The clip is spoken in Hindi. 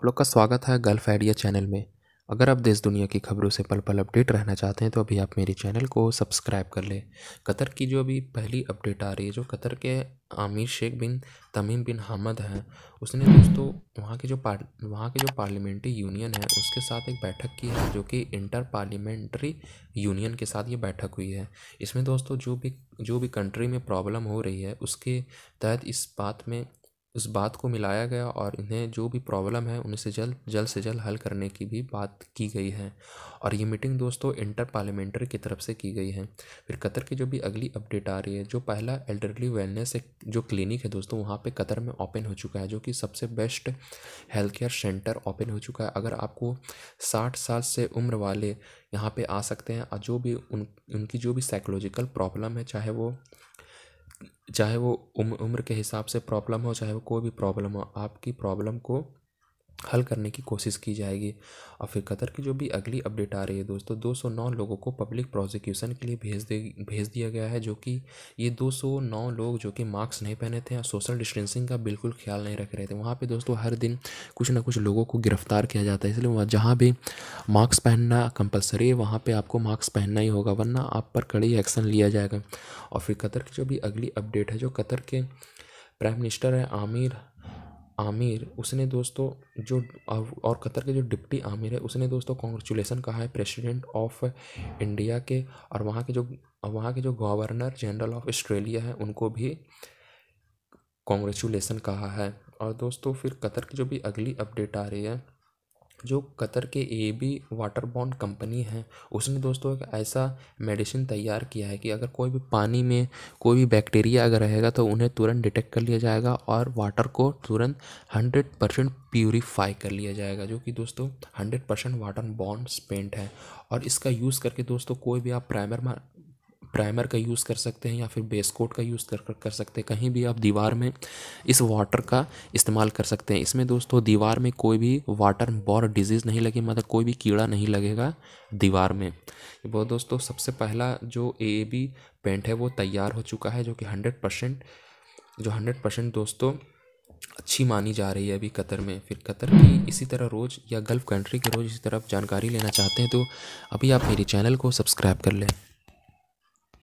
आप लोग का स्वागत है गल्फ आइडिया चैनल में अगर आप देश दुनिया की खबरों से पल पल अपडेट रहना चाहते हैं तो अभी आप मेरे चैनल को सब्सक्राइब कर लें कतर की जो अभी पहली अपडेट आ रही है जो कतर के आमिर शेख बिन तमीम बिन हमद हैं उसने दोस्तों वहाँ के जो पार वहाँ के जो पार्लियामेंट्री यूनियन है उसके साथ एक बैठक की है जो कि इंटर पार्लियामेंट्री यूनियन के साथ ये बैठक हुई है इसमें दोस्तों जो भी जो भी कंट्री में प्रॉब्लम हो रही है उसके तहत इस बात में उस बात को मिलाया गया और इन्हें जो भी प्रॉब्लम है उनसे जल्द जल्द से जल्द हल करने की भी बात की गई है और ये मीटिंग दोस्तों इंटर पार्लियामेंट्री की तरफ से की गई है फिर कतर की जो भी अगली अपडेट आ रही है जो पहला एल्डरली वेलनेस एक जो क्लिनिक है दोस्तों वहाँ पे कतर में ओपन हो चुका है जो कि सबसे best health care centre open हो चुका है अगर आपको साठ साल से उम्र वाले यहाँ पर आ सकते हैं और जो भी उन उनकी जो भी साइकोलॉजिकल प्रॉब्लम है चाहे वो चाहे वो उम्र के हिसाब से प्रॉब्लम हो चाहे वो कोई भी प्रॉब्लम हो आपकी प्रॉब्लम को हल करने की कोशिश की जाएगी और फिर कतर की जो भी अगली अपडेट आ रही है दोस्तों 209 लोगों को पब्लिक प्रोसिक्यूशन के लिए भेज दे भेज दिया गया है जो कि ये 209 लोग जो कि मास्क नहीं पहने थे और सोशल डिस्टेंसिंग का बिल्कुल ख्याल नहीं रख रहे थे वहाँ पे दोस्तों हर दिन कुछ ना कुछ लोगों को गिरफ्तार किया जाता है इसलिए वहाँ जहाँ भी मास्क पहनना कंपलसरी है वहाँ पर आपको मास्क पहनना ही होगा वरना आप पर कड़ी एक्शन लिया जाएगा और फिर कतर की जो भी अगली अपडेट है जो कतर के प्राइम मिनिस्टर हैं आमिर आमिर उसने दोस्तों जो और कतर के जो डिप्टी आमिर है उसने दोस्तों कॉन्ग्रेचुलेसन कहा है प्रेसिडेंट ऑफ इंडिया के और वहाँ के जो वहाँ के जो गवर्नर जनरल ऑफ ऑस्ट्रेलिया है उनको भी कॉन्ग्रेचुलेसन कहा है और दोस्तों फिर कतर की जो भी अगली अपडेट आ रही है जो कतर के A B water bond company है उसने दोस्तों एक ऐसा मेडिसिन तैयार किया है कि अगर कोई भी पानी में कोई भी बैक्टीरिया अगर रहेगा तो उन्हें तुरंत डिटेक्ट कर लिया जाएगा और वाटर को तुरंत हंड्रेड परसेंट प्योरीफाई कर लिया जाएगा जो कि दोस्तों hundred percent water bond paint है और इसका यूज़ करके दोस्तों कोई भी आप प्राइमर प्राइमर का यूज़ कर सकते हैं या फिर बेस कोट का यूज़ कर कर सकते हैं कहीं भी आप दीवार में इस वाटर का इस्तेमाल कर सकते हैं इसमें दोस्तों दीवार में कोई भी वाटर बॉर डिजीज़ नहीं लगे मतलब कोई भी कीड़ा नहीं लगेगा दीवार में वो दोस्तों सबसे पहला जो ए बी पेंट है वो तैयार हो चुका है जो कि हंड्रेड परसेंट जो हंड्रेड परसेंट दोस्तों अच्छी मानी जा रही है अभी कतर में फिर कतर की इसी तरह रोज़ या गल्फ़ कंट्री के रोज़ इसी तरह जानकारी लेना चाहते हैं तो अभी आप मेरे चैनल को सब्सक्राइब कर लें